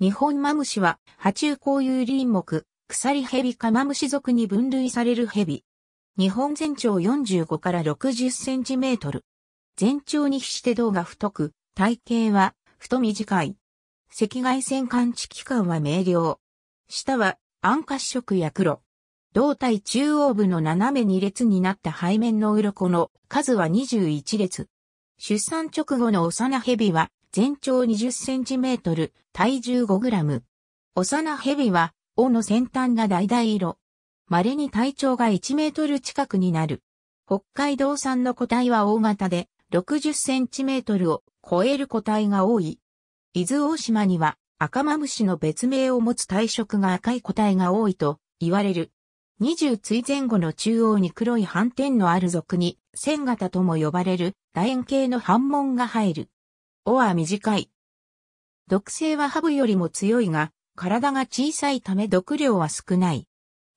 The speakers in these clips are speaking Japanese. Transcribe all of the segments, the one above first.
日本マムシは、爬虫甲有林木、鎖蛇かマムシ属に分類される蛇。日本全長45から60センチメートル。全長に比して胴が太く、体型は太短い。赤外線感知器官は明瞭。下は暗褐色や黒。胴体中央部の斜め2列になった背面の鱗の数は21列。出産直後の幼蛇は全長20センチメートル、体重5グラム。幼蛇は、尾の先端が橙色。稀に体長が1メートル近くになる。北海道産の個体は大型で、60センチメートルを超える個体が多い。伊豆大島には、赤マムシの別名を持つ体色が赤い個体が多いと言われる。20対前後の中央に黒い斑点のある属に、線型とも呼ばれる楕円形の斑紋が入る。尾は短い。毒性はハブよりも強いが、体が小さいため毒量は少ない。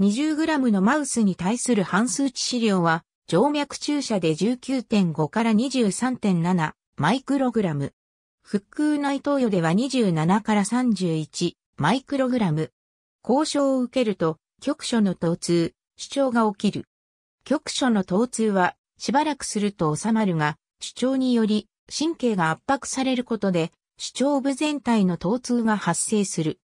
20g のマウスに対する半数値資料は、静脈注射で19.5から23.7マイクログラム。腹腔内投与では27から31マイクログラム。交渉を受けると、局所の疼痛、主張が起きる。局所の疼痛は、しばらくすると収まるが、主張により、神経が圧迫されることで、主張部全体の疼痛が発生する。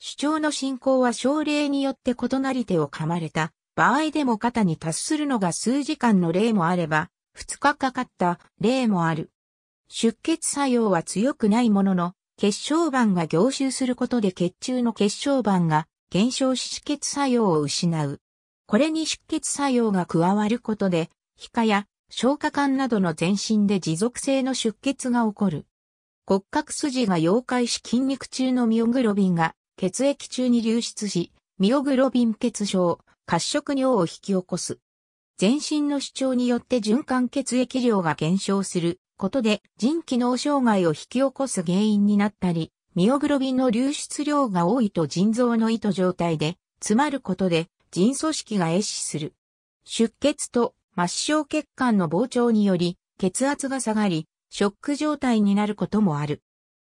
主張の進行は症例によって異なり手を噛まれた場合でも肩に達するのが数時間の例もあれば、2日かかった例もある。出血作用は強くないものの、血小板が凝集することで血中の血小板が減少し出血作用を失う。これに出血作用が加わることで、皮下や消化管などの全身で持続性の出血が起こる。骨格筋が溶解し筋肉中のミオグロビンが血液中に流出し、ミオグロビン欠症、褐色尿を引き起こす。全身の主張によって循環血液量が減少することで腎機能障害を引き起こす原因になったり、ミオグロビンの流出量が多いと腎臓の糸状態で詰まることで腎組織が壊死する。出血と末梢血管の膨張により血圧が下がり、ショック状態になることもある。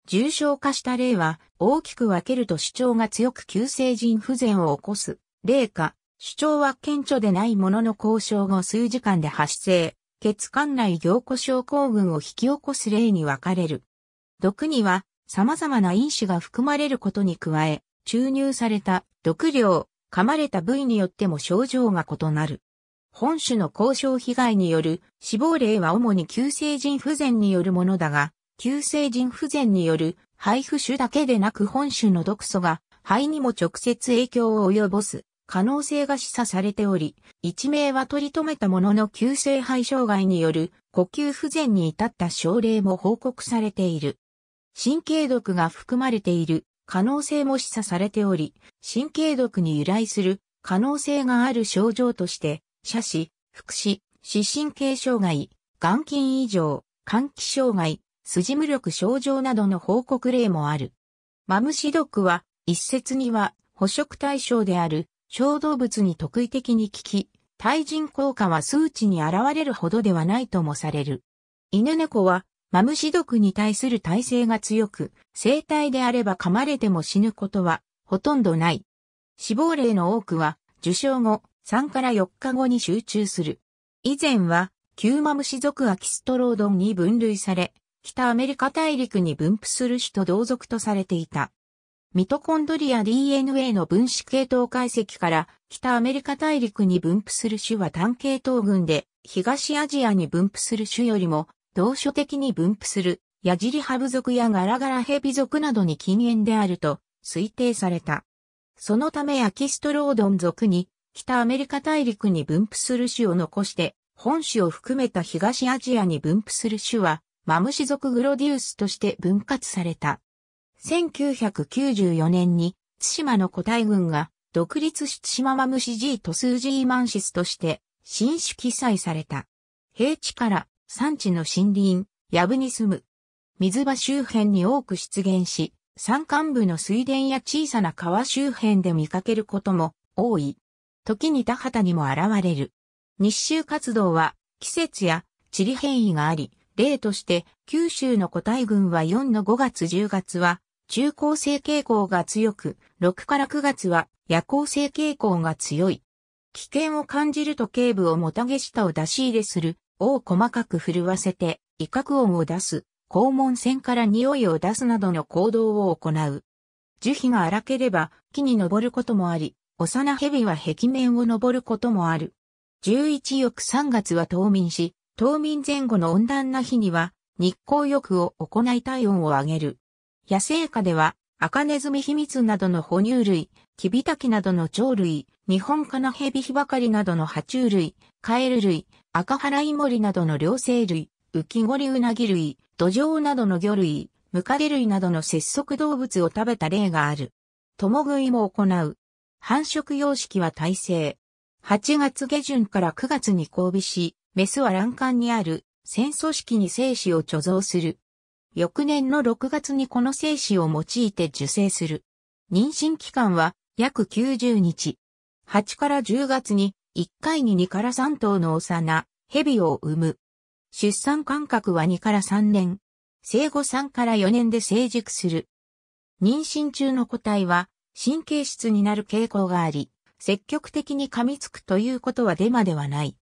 重症化した例は大きく分けると主張が強く急性腎不全を起こす例か、主張は顕著でないものの交渉後数時間で発生、血管内凝固症候群を引き起こす例に分かれる。毒には様々な因子が含まれることに加え、注入された毒量、噛まれた部位によっても症状が異なる。本種の交渉被害による死亡例は主に急性腎不全によるものだが、急性腎不全による肺不種だけでなく本種の毒素が肺にも直接影響を及ぼす可能性が示唆されており、一命は取り留めたものの急性肺障害による呼吸不全に至った症例も報告されている。神経毒が含まれている可能性も示唆されており、神経毒に由来する可能性がある症状として斜視、副視、視神経障害、眼筋異常、換気障害、筋無力症状などの報告例もある。マムシ毒は、一説には捕食対象である小動物に特異的に効き、対人効果は数値に現れるほどではないともされる。犬猫は、マムシ毒に対する耐性が強く、生体であれば噛まれても死ぬことはほとんどない。死亡例の多くは、受傷後、3から4日後に集中する。以前は、キューマムシ族アキストロードンに分類され、北アメリカ大陸に分布する種と同族とされていた。ミトコンドリア DNA の分子系統解析から北アメリカ大陸に分布する種は単系統群で東アジアに分布する種よりも同所的に分布するヤジリハブ族やガラガラヘビ族などに禁煙であると推定された。そのためアキストロードン族に北アメリカ大陸に分布する種を残して、本種を含めた東アジアに分布する種は、マムシ属グロディウスとして分割された。1994年に、津島の古代軍が、独立し津島マムシ G トスージーマンシスとして、新種記載された。平地から山地の森林、ヤブに住む。水場周辺に多く出現し、山間部の水田や小さな川周辺で見かけることも多い。時に田畑にも現れる。日周活動は、季節や地理変異があり、例として、九州の個体群は4の5月10月は、中高生傾向が強く、6から9月は夜行性傾向が強い。危険を感じると頸部をもたげ下を出し入れする、尾を細かく震わせて、威嚇音を出す、肛門腺から匂いを出すなどの行動を行う。樹皮が荒ければ木に登ることもあり、幼蛇は壁面を登ることもある。11翌3月は冬眠し、冬眠前後の温暖な日には、日光浴を行い体温を上げる。野生下では、アカネズミヒミツなどの哺乳類、キビタキなどの鳥類、日本科のヘビヒバカリなどの爬虫類、カエル類、赤ハライモリなどの両生類、ウキゴリウナギ類、土壌などの魚類、ムカデ類などの節足動物を食べた例がある。共食いも行う。繁殖様式は耐性。8月下旬から9月に交尾し、メスは卵管にある腺組織に精子を貯蔵する。翌年の6月にこの精子を用いて受精する。妊娠期間は約90日。8から10月に1回に2から3頭の幼、蛇を産む。出産間隔は2から3年。生後3から4年で成熟する。妊娠中の個体は神経質になる傾向があり、積極的に噛みつくということはデマではない。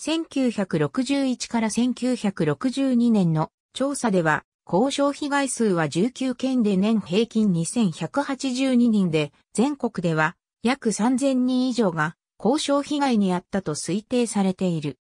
1961から1962年の調査では、交渉被害数は19件で年平均2182人で、全国では約3000人以上が交渉被害にあったと推定されている。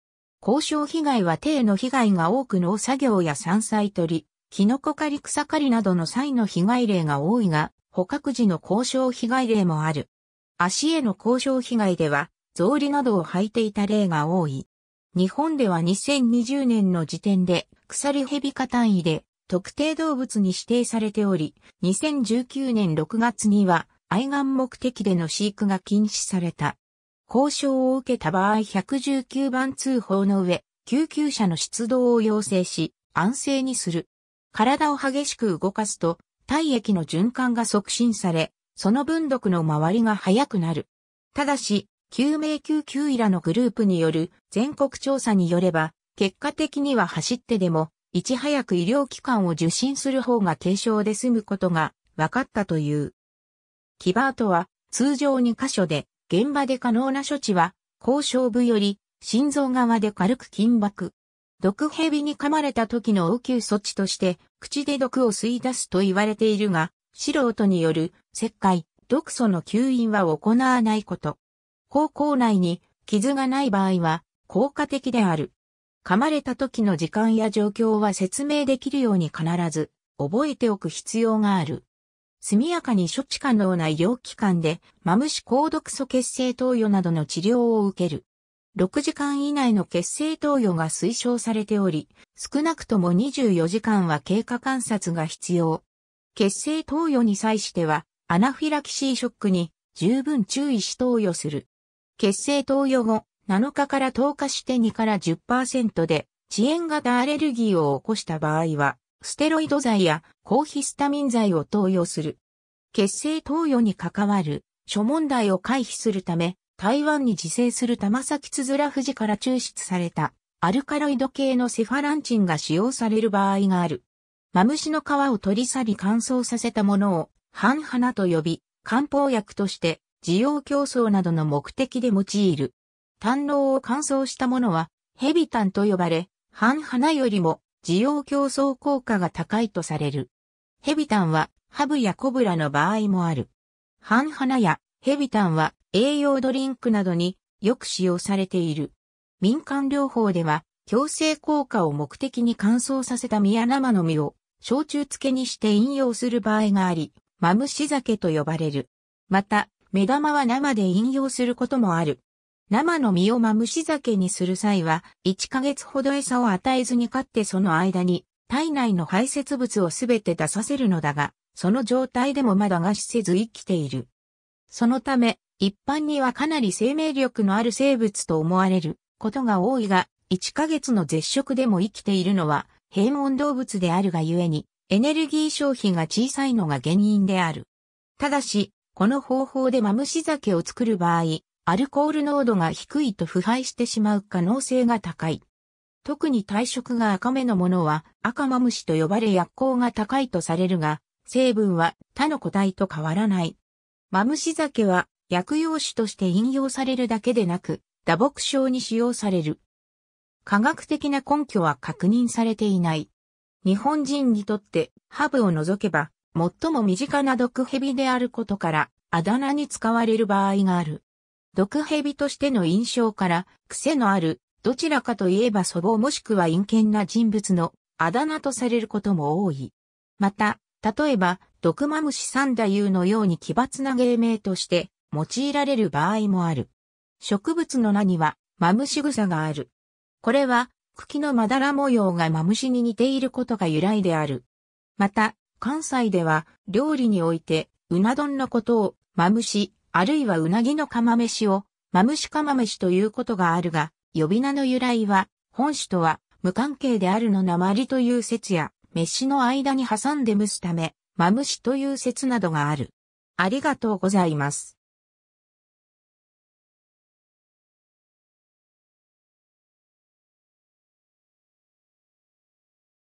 交渉被害は低の被害が多く農作業や山菜取り、キノコ狩り草刈りなどの際の被害例が多いが、捕獲時の交渉被害例もある。足への交渉被害では、草履などを履いていた例が多い。日本では2020年の時点で、鎖蛇ビ化単位で特定動物に指定されており、2019年6月には愛玩目的での飼育が禁止された。交渉を受けた場合119番通報の上、救急車の出動を要請し、安静にする。体を激しく動かすと、体液の循環が促進され、その分毒の回りが早くなる。ただし、救命救急医らのグループによる全国調査によれば、結果的には走ってでも、いち早く医療機関を受診する方が軽症で済むことが分かったという。キバートは通常2箇所で現場で可能な処置は、高渉部より心臓側で軽く緊縛、毒蛇に噛まれた時の応急措置として、口で毒を吸い出すと言われているが、素人による、切開、毒素の吸引は行わないこと。口腔内に傷がない場合は、効果的である。噛まれた時の時間や状況は説明できるように必ず、覚えておく必要がある。速やかに処置可能な医療機関で、マムシ高毒素血清投与などの治療を受ける。6時間以内の血清投与が推奨されており、少なくとも24時間は経過観察が必要。血清投与に際しては、アナフィラキシーショックに十分注意し投与する。血清投与後、7日から10日して2から10%で、遅延型アレルギーを起こした場合は、ステロイド剤や抗ヒスタミン剤を投与する。血清投与に関わる諸問題を回避するため、台湾に自生する玉崎つづら富士から抽出されたアルカロイド系のセファランチンが使用される場合がある。マムシの皮を取り去り乾燥させたものを半花と呼び、漢方薬として需要競争などの目的で用いる。胆のを乾燥したものはヘビタンと呼ばれ、半花よりも需要競争効果が高いとされる。ヘビタンはハブやコブラの場合もある。半花やヘビタンは栄養ドリンクなどによく使用されている。民間療法では、強制効果を目的に乾燥させた実や生の実を、焼酎漬けにして飲用する場合があり、マムシ酒と呼ばれる。また、目玉は生で飲用することもある。生の実をマムシ酒にする際は、1ヶ月ほど餌を与えずに飼ってその間に、体内の排泄物をすべて出させるのだが、その状態でもまだ餓死せず生きている。そのため、一般にはかなり生命力のある生物と思われることが多いが、1ヶ月の絶食でも生きているのは、平穏動物であるがゆえに、エネルギー消費が小さいのが原因である。ただし、この方法でマムシ酒を作る場合、アルコール濃度が低いと腐敗してしまう可能性が高い。特に体色が赤目のものは赤マムシと呼ばれ薬効が高いとされるが、成分は他の個体と変わらない。マムシ酒は薬用紙として引用されるだけでなく、打撲症に使用される。科学的な根拠は確認されていない。日本人にとってハブを除けば最も身近な毒蛇であることからあだ名に使われる場合がある。毒蛇としての印象から癖のあるどちらかといえば祖母もしくは陰険な人物のあだ名とされることも多い。また、例えば、毒マムシ三太夫のように奇抜な芸名として、用いられる場合もある。植物の名には、マムシ草がある。これは、茎のまだら模様がマムシに似ていることが由来である。また、関西では、料理において、うな丼のことを、マムシ、あるいはうなぎの釜飯を、マムシ釜飯ということがあるが、呼び名の由来は、本種とは、無関係であるの鉛という説や、飯の間に挟んで蒸すため、マムシという説などがある。ありがとうございます。